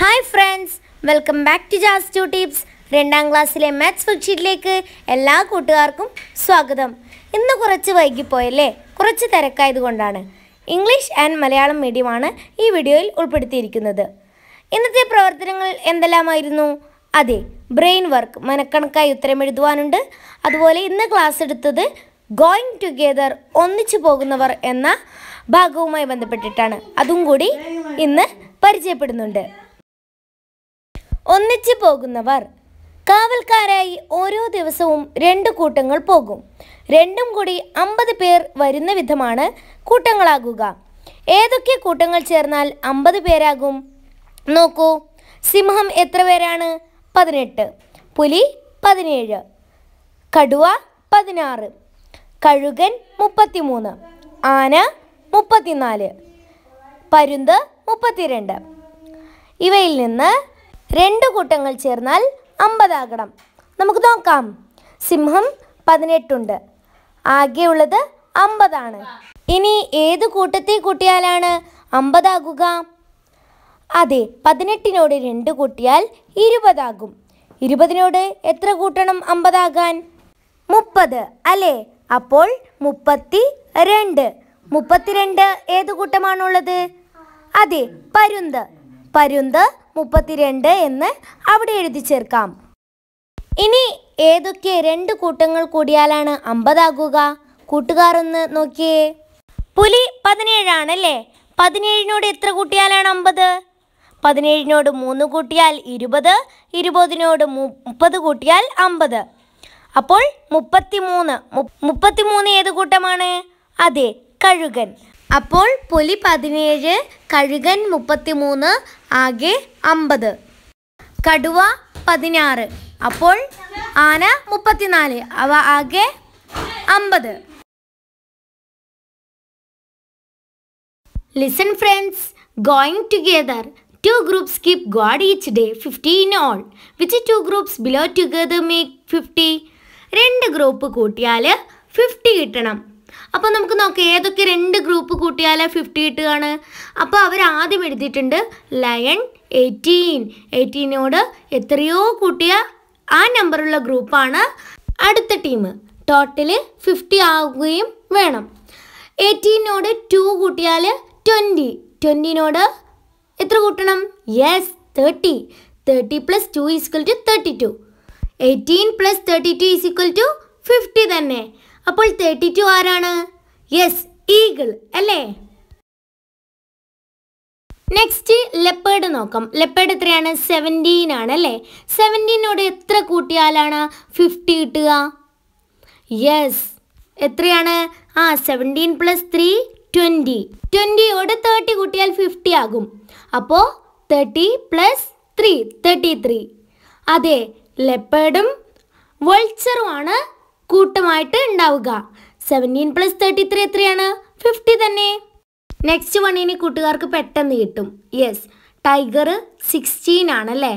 hi friends welcome back to Jas to tips രണ്ടാം ക്ലാസ്സിലെ maths ഫിക്ഷീറ്റിലേക്ക് എല്ലാ കൂട്ടുകാർക്കും സ്വാഗതം ഇന്ന് കുറച്ച് വൈകിപ്പോയല്ലേ കുറച്ച് തിരക്കായതുകൊണ്ടാണ് ഇംഗ്ലീഷ് ആൻഡ് മലയാളം മീഡിയമാണ് ഈ വീഡിയോയിൽ ഉൾപ്പെടുത്തിയിരിക്കുന്നത് ഇന്നത്തെ പ്രവർത്തനങ്ങൾ എന്തെല്ലാമായിരുന്നു അതെ ബ്രെയിൻ വർക്ക് മനക്കണക്കായി ഉത്തരം എഴുതുവാനുണ്ട് അതുപോലെ ഇന്ന് ക്ലാസ് എടുത്തത് ഗോയിങ് ടുഗെദർ ഒന്നിച്ചു പോകുന്നവർ എന്ന ഭാഗവുമായി ബന്ധപ്പെട്ടിട്ടാണ് അതും കൂടി ഇന്ന് പരിചയപ്പെടുന്നുണ്ട് ഒന്നിച്ചു പോകുന്നവർ കാവൽക്കാരായി ഓരോ ദിവസവും രണ്ട് കൂട്ടങ്ങൾ പോകും രണ്ടും കൂടി അമ്പത് പേർ വരുന്ന വിധമാണ് കൂട്ടങ്ങളാകുക ഏതൊക്കെ കൂട്ടങ്ങൾ ചേർന്നാൽ അമ്പത് പേരാകും നോക്കൂ സിംഹം എത്ര പേരാണ് പതിനെട്ട് പുലി പതിനേഴ് കടുവ പതിനാറ് കഴുകൻ മുപ്പത്തിമൂന്ന് ആന മുപ്പത്തിനാല് പരുന്ത് മുപ്പത്തിരണ്ട് ഇവയിൽ നിന്ന് രണ്ട് കൂട്ടങ്ങൾ ചേർന്നാൽ അമ്പതാകണം നമുക്ക് നോക്കാം സിംഹം പതിനെട്ടുണ്ട് ആകെയുള്ളത് അമ്പതാണ് ഇനി ഏത് കൂട്ടത്തിൽ കൂട്ടിയാലാണ് അമ്പതാകുക അതെ പതിനെട്ടിനോട് രണ്ട് കൂട്ടിയാൽ ഇരുപതാകും ഇരുപതിനോട് എത്ര കൂട്ടണം അമ്പതാകാൻ മുപ്പത് അല്ലേ അപ്പോൾ മുപ്പത്തി രണ്ട് മുപ്പത്തിരണ്ട് ഏത് കൂട്ടമാണുള്ളത് അതെ പരുന്ത് പരുന്ത് മുപ്പത്തിരണ്ട് എന്ന് അവിടെ എഴുതി ചേർക്കാം ഇനി ഏതൊക്കെ രണ്ട് കൂട്ടങ്ങൾ കൂടിയാലാണ് അമ്പതാകുക കൂട്ടുകാർ ഒന്ന് നോക്കിയേ പുലി പതിനേഴാണല്ലേ പതിനേഴിനോട് എത്ര കൂട്ടിയാലാണ് അമ്പത് പതിനേഴിനോട് മൂന്ന് കൂട്ടിയാൽ ഇരുപത് ഇരുപതിനോട് മുപ്പത് കൂട്ടിയാൽ അമ്പത് അപ്പോൾ മുപ്പത്തിമൂന്ന് മുപ്പത്തിമൂന്ന് ഏത് കൂട്ടമാണ് അതെ കഴുകൻ അപ്പോൾ പുലി പതിനേഴ് കഴുകൻ മുപ്പത്തിമൂന്ന് ആകെ അമ്പത് കടുവ പതിനാറ് അപ്പോൾ ആന മുപ്പത്തിനാല് അവ ആകെ അമ്പത് listen friends going together two groups keep god each day fifty in all which two groups below together make fifty രണ്ട് ഗ്രൂപ്പ് കൂട്ടിയാൽ ഫിഫ്റ്റി കിട്ടണം അപ്പോൾ നമുക്ക് നോക്കാം ഏതൊക്കെ രണ്ട് ഗ്രൂപ്പ് കൂട്ടിയാൽ ഫിഫ്റ്റി കിട്ടുകയാണ് അപ്പോൾ അവർ ആദ്യം എഴുതിയിട്ടുണ്ട് ലയൺ എയ്റ്റീൻ എയ്റ്റീനോട് എത്രയോ കൂട്ടിയ ആ നമ്പറുള്ള ഗ്രൂപ്പാണ് അടുത്ത ടീം ടോട്ടല് ഫിഫ്റ്റി ആവുകയും വേണം എയ്റ്റീനോട് ടു കൂട്ടിയാൽ ട്വൻറ്റി ട്വൻറ്റിനോട് എത്ര കൂട്ടണം yes thirty thirty plus two equal to thirty two eighteen plus thirty two is equal to fifty തന്നെ അപ്പോൾ തേർട്ടി ടു ആരാണ് യെസ് ഈഗിൾ അല്ലേ നെക്സ്റ്റ് ലെപ്പേഡ് നോക്കാം ലെപ്പേഡ് എത്രയാണ് സെവൻറ്റീൻ ആണ് അല്ലേ സെവൻറ്റീനോട് എത്ര കൂട്ടിയാലാണ് ഫിഫ്റ്റി കിട്ടുക യെസ് എത്രയാണ് ആ സെവൻറ്റീൻ പ്ലസ് ത്രീ ട്വൻറ്റി ട്വൻറ്റിയോട് തേർട്ടി കൂട്ടിയാൽ ഫിഫ്റ്റി ആകും അപ്പോൾ thirty plus three thirty three അതെ ലെപ്പേഡും വൾച്ചറുമാണ് കൂട്ടമായിട്ട് ഉണ്ടാവുക സെവൻറ്റീൻ പ്ലസ് തേർട്ടി ത്രീ എത്രയാണ് ഫിഫ്റ്റി തന്നെ നെക്സ്റ്റ് വൺ ഇനി കൂട്ടുകാർക്ക് പെട്ടെന്ന് കിട്ടും യെസ് ടൈഗർ സിക്സ്റ്റീൻ ആണല്ലേ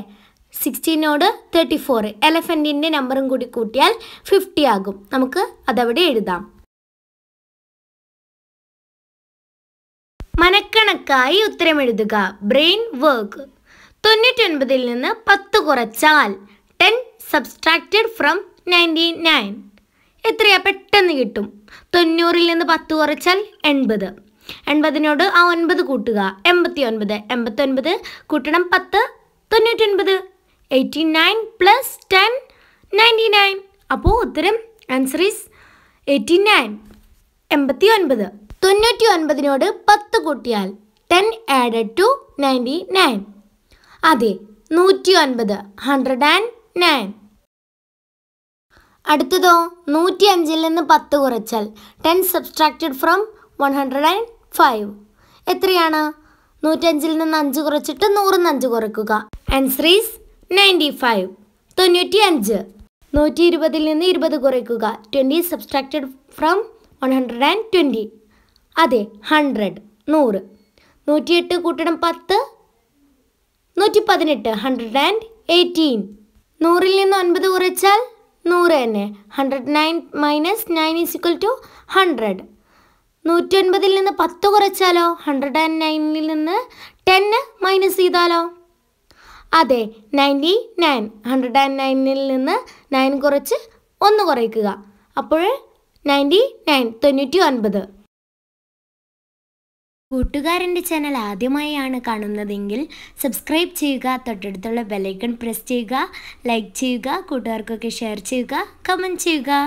സിക്സ്റ്റീനോട് തേർട്ടി ഫോർ എലഫൻറ്റിൻ്റെ നമ്പറും കൂടി കൂട്ടിയാൽ ഫിഫ്റ്റി ആകും നമുക്ക് അതവിടെ എഴുതാം മനക്കണക്കായി ഉത്തരം എഴുതുക ബ്രെയിൻ വർക്ക് തൊണ്ണൂറ്റൊൻപതിൽ നിന്ന് പത്ത് കുറച്ചാൽ ten subtracted from ninety nine എത്രയാ പെട്ടെന്ന് കിട്ടും തൊണ്ണൂറിൽ നിന്ന് പത്ത് കുറച്ചാൽ എൺപത് എൺപതിനോട് ആ ഒൻപത് കൂട്ടുക എൺപത്തി ഒൻപത് എൺപത്തി ഒൻപത് കൂട്ടണം പത്ത് തൊണ്ണൂറ്റൊൻപത് eighty nine plus ten ninety nine അപ്പോൾ ഉത്തരം ആൻസർ ഈസ് എയ്റ്റി നയൻ എൺപത്തി ഒൻപത് തൊണ്ണൂറ്റി ഒൻപതിനോട് പത്ത് കൂട്ടിയാൽ ten added to ninety nine അതെ നൂറ്റി ഒൻപത് ഹൺഡ്രഡ് ആൻഡ് നയൻ അടുത്തതോ നൂറ്റി അഞ്ചിൽ നിന്ന് പത്ത് കുറച്ചാൽ ten subtracted from one hundred and five എത്രയാണ് നൂറ്റഞ്ചിൽ നിന്ന് അഞ്ച് കുറച്ചിട്ട് നൂറിൽ നിന്ന് അഞ്ച് കുറയ്ക്കുക ആൻസർ ഈസ് നയൻറ്റി ഫൈവ് തൊണ്ണൂറ്റി അഞ്ച് നൂറ്റി ഇരുപതിൽ നിന്ന് ഇരുപത് കുറയ്ക്കുക twenty subtracted from one hundred and twenty അതെ ഹൺഡ്രഡ് നൂറ് നൂറ്റി എട്ട് കൂട്ടണം പത്ത് നൂറ്റി പതിനെട്ട് ഹൺഡ്രഡ് ആൻഡ് എയ്റ്റീൻ നൂറിൽ നിന്ന് ഒൻപത് കുറച്ചാൽ നൂറ് തന്നെ hundred nine minus nine is equal to hundred നൂറ്റൻപതിൽ നിന്ന് പത്ത് കുറച്ചാലോ ഹൺഡ്രഡ് ആൻഡ് നയനിൽ നിന്ന് ടെൻ മൈനസ് ചെയ്താലോ അതെ നയൻറ്റി നയൻ ഹൺഡ്രഡ് ആൻഡ് നയനിൽ നിന്ന് നയൻ കുറച്ച് ഒന്ന് കുറയ്ക്കുക അപ്പോൾ നയൻറ്റി നയൻ തൊണ്ണൂറ്റി ഒൻപത് കൂട്ടുകാരൻ്റെ ചാനൽ ആദ്യമായാണ് കാണുന്നതെങ്കിൽ സബ്സ്ക്രൈബ് ചെയ്യുക തൊട്ടടുത്തുള്ള ബെലൈക്കൺ പ്രസ് ചെയ്യുക ലൈക്ക് ചെയ്യുക കൂട്ടുകാർക്കൊക്കെ ഷെയർ ചെയ്യുക കമൻറ്റ് ചെയ്യുക